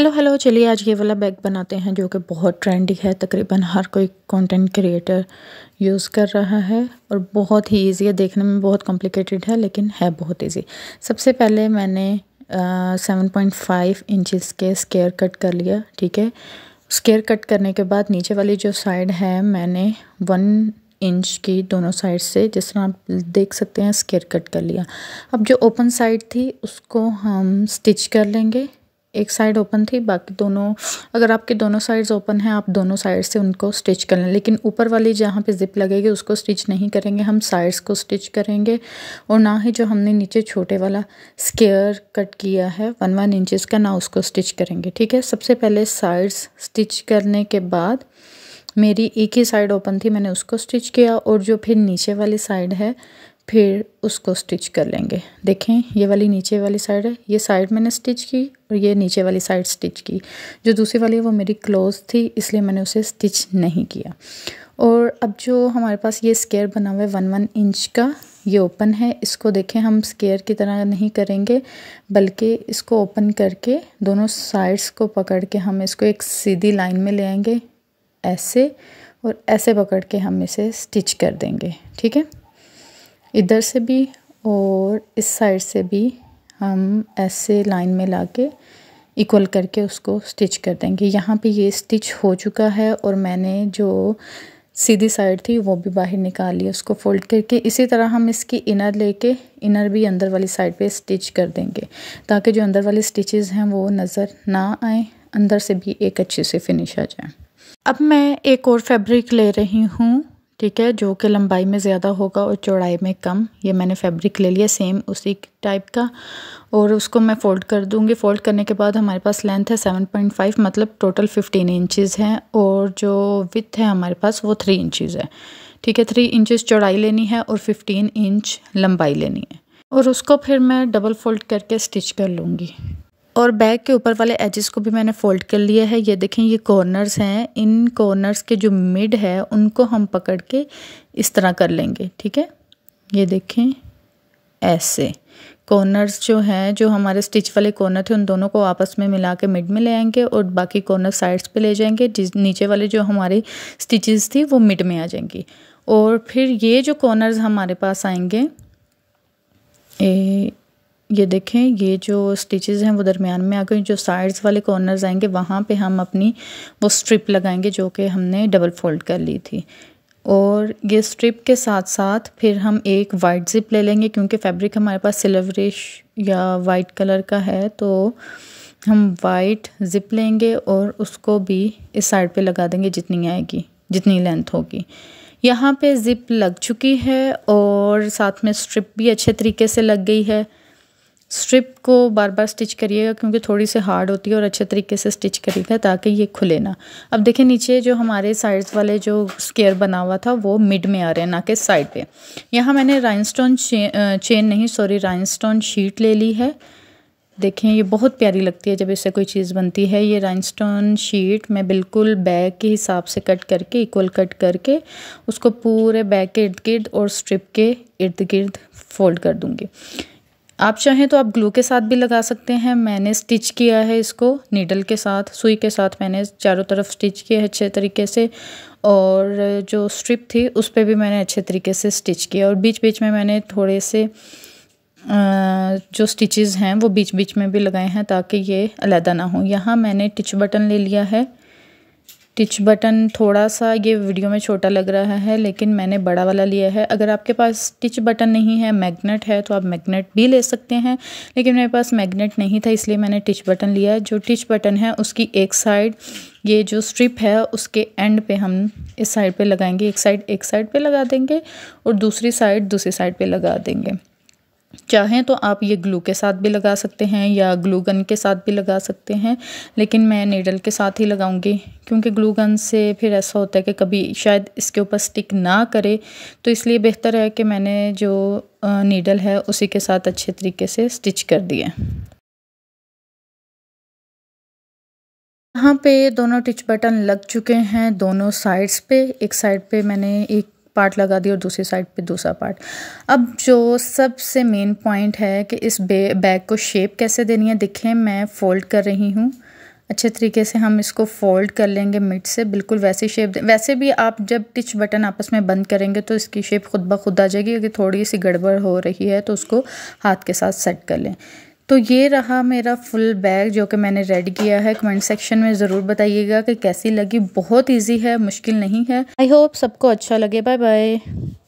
hello hello चलिए आज ये वाला बैग बनाते हैं जो कि बहुत ट्रेंडी है तकरीबन हर कोई कंटेंट क्रिएटर यूज़ कर रहा है और बहुत ही इजी है देखने में बहुत कॉम्प्लिकेटेड है लेकिन है बहुत इजी सबसे पहले मैंने सेवन पॉइंट फाइव इंचज़ के स्केयर कट कर लिया ठीक है स्केयर कट करने के बाद नीचे वाली जो साइड है मैंने वन इंच की दोनों साइड से जिस तरह आप देख सकते हैं स्केयर कट कर लिया अब जो ओपन साइड थी उसको हम स्टिच कर लेंगे एक साइड ओपन थी बाकी दोनों अगर आपके दोनों साइड्स ओपन हैं आप दोनों साइड से उनको स्टिच कर लें लेकिन ऊपर वाली जहाँ पे ज़िप लगेगी उसको स्टिच नहीं करेंगे हम साइड्स को स्टिच करेंगे और ना ही जो हमने नीचे छोटे वाला स्केयर कट किया है वन वन इंचज़ का ना उसको स्टिच करेंगे ठीक है सबसे पहले साइड्स स्टिच करने के बाद मेरी एक ही साइड ओपन थी मैंने उसको स्टिच किया और जो फिर नीचे वाली साइड है फिर उसको स्टिच कर लेंगे देखें ये वाली नीचे वाली साइड है ये साइड मैंने स्टिच की और ये नीचे वाली साइड स्टिच की जो दूसरी वाली है वो मेरी क्लोज थी इसलिए मैंने उसे स्टिच नहीं किया और अब जो हमारे पास ये स्केयर बना हुआ है वन वन इंच का ये ओपन है इसको देखें हम स्केयर की तरह नहीं करेंगे बल्कि इसको ओपन करके दोनों साइड्स को पकड़ के हम इसको एक सीधी लाइन में ले आएंगे ऐसे और ऐसे पकड़ के हम इसे स्टिच कर देंगे ठीक है इधर से भी और इस साइड से भी हम ऐसे लाइन में ला के इक्वल करके उसको स्टिच कर देंगे यहाँ पे ये स्टिच हो चुका है और मैंने जो सीधी साइड थी वो भी बाहर निकाली उसको फोल्ड करके इसी तरह हम इसकी इनर लेके इनर भी अंदर वाली साइड पे स्टिच कर देंगे ताकि जो अंदर वाले स्टिचेस हैं वो नज़र ना आए अंदर से भी एक अच्छे से फिनिश आ जाए अब मैं एक और फैब्रिक ले रही हूँ ठीक है जो कि लंबाई में ज़्यादा होगा और चौड़ाई में कम ये मैंने फैब्रिक ले लिया सेम उसी टाइप का और उसको मैं फ़ोल्ड कर दूँगी फ़ोल्ड करने के बाद हमारे पास लेंथ है सेवन पॉइंट फाइव मतलब टोटल फिफ्टीन इंचेस हैं और जो विथ है हमारे पास वो थ्री इंचज़ है ठीक है थ्री इंचज़ चौड़ाई लेनी है और फिफ्टीन इंच लंबाई लेनी है और उसको फिर मैं डबल फोल्ड करके स्टिच कर लूँगी और बैग के ऊपर वाले एजेस को भी मैंने फोल्ड कर लिया है ये देखें ये कॉर्नर्स हैं इन कॉर्नर्स के जो मिड है उनको हम पकड़ के इस तरह कर लेंगे ठीक है ये देखें ऐसे कॉर्नर्स जो हैं जो हमारे स्टिच वाले कॉर्नर थे उन दोनों को आपस में मिला के मिड में ले आएंगे और बाकी कॉर्नर साइड्स पे ले जाएंगे जिस नीचे वाले जो हमारे स्टिचेस थी वो मिड में आ जाएंगी और फिर ये जो कॉर्नर्स हमारे पास आएंगे ए ये देखें ये जो स्टिचेस हैं वो दरमियान में आ गए जो साइड्स वाले कॉर्नर्स आएंगे वहाँ पे हम अपनी वो स्ट्रिप लगाएंगे जो कि हमने डबल फोल्ड कर ली थी और ये स्ट्रिप के साथ साथ फिर हम एक वाइट ज़िप ले लेंगे क्योंकि फैब्रिक हमारे पास सिल्वरिश या वाइट कलर का है तो हम वाइट ज़िप लेंगे और उसको भी इस साइड पे लगा देंगे जितनी आएगी जितनी लेंथ होगी यहाँ पे ज़िप लग चुकी है और साथ में स्ट्रिप भी अच्छे तरीके से लग गई है स्ट्रिप को बार बार स्टिच करिएगा क्योंकि थोड़ी सी हार्ड होती है और अच्छे तरीके से स्टिच करिएगा ताकि ये खुले ना अब देखें नीचे जो हमारे साइड्स वाले जो स्केयर बना हुआ था वो मिड में आ रहे हैं ना कि साइड पे यहाँ मैंने राइनस्टोन चे, चेन नहीं सॉरी राइनस्टोन शीट ले ली है देखें ये बहुत प्यारी लगती है जब इससे कोई चीज़ बनती है ये राइनस्टोन शीट मैं बिल्कुल बैग के हिसाब से कट करके इक्वल कट करके उसको पूरे बैग के इर्द गिर्द और स्ट्रिप के इर्द गिर्द फोल्ड कर दूँगी आप चाहें तो आप ग्लू के साथ भी लगा सकते हैं मैंने स्टिच किया है इसको नीडल के साथ सुई के साथ मैंने चारों तरफ स्टिच किया है अच्छे तरीके से और जो स्ट्रिप थी उस पर भी मैंने अच्छे तरीके से स्टिच किया और बीच बीच में मैंने थोड़े से जो स्टिचेस हैं वो बीच बीच में भी लगाए हैं ताकि ये अलहदा ना हो यहाँ मैंने टिच बटन ले लिया है स्टिच बटन थोड़ा सा ये वीडियो में छोटा लग रहा है लेकिन मैंने बड़ा वाला लिया है अगर आपके पास स्टिच बटन नहीं है मैग्नेट है तो आप मैग्नेट भी ले सकते हैं लेकिन मेरे पास मैग्नेट नहीं था इसलिए मैंने टिच बटन लिया जो टिच बटन है उसकी एक साइड ये जो स्ट्रिप है उसके एंड पे हम इस साइड पे लगाएंगे एक साइड एक साइड पे लगा देंगे और दूसरी साइड दूसरी साइड पे लगा देंगे चाहें तो आप ये ग्लू के साथ भी लगा सकते हैं या ग्लू गन के साथ भी लगा सकते हैं लेकिन मैं नीडल के साथ ही लगाऊंगी क्योंकि ग्लू गन से फिर ऐसा होता है कि कभी शायद इसके ऊपर स्टिक ना करे तो इसलिए बेहतर है कि मैंने जो नीडल है उसी के साथ अच्छे तरीके से स्टिच कर दिया यहाँ पे दोनों टिच बटन लग चुके हैं दोनों साइड्स पे एक साइड पे मैंने एक पार्ट लगा दिया और दूसरी साइड पे दूसरा पार्ट अब जो सबसे मेन पॉइंट है कि इस बैग को शेप कैसे देनी है देखें मैं फोल्ड कर रही हूँ अच्छे तरीके से हम इसको फोल्ड कर लेंगे मिट से बिल्कुल वैसी शेप वैसे भी आप जब टिच बटन आपस में बंद करेंगे तो इसकी शेप खुद ब खुद आ जाएगी अगर थोड़ी सी गड़बड़ हो रही है तो उसको हाथ के साथ सेट कर लें तो ये रहा मेरा फुल बैग जो कि मैंने रेड किया है कमेंट सेक्शन में ज़रूर बताइएगा कि कैसी लगी बहुत इजी है मुश्किल नहीं है आई होप सबको अच्छा लगे बाय बाय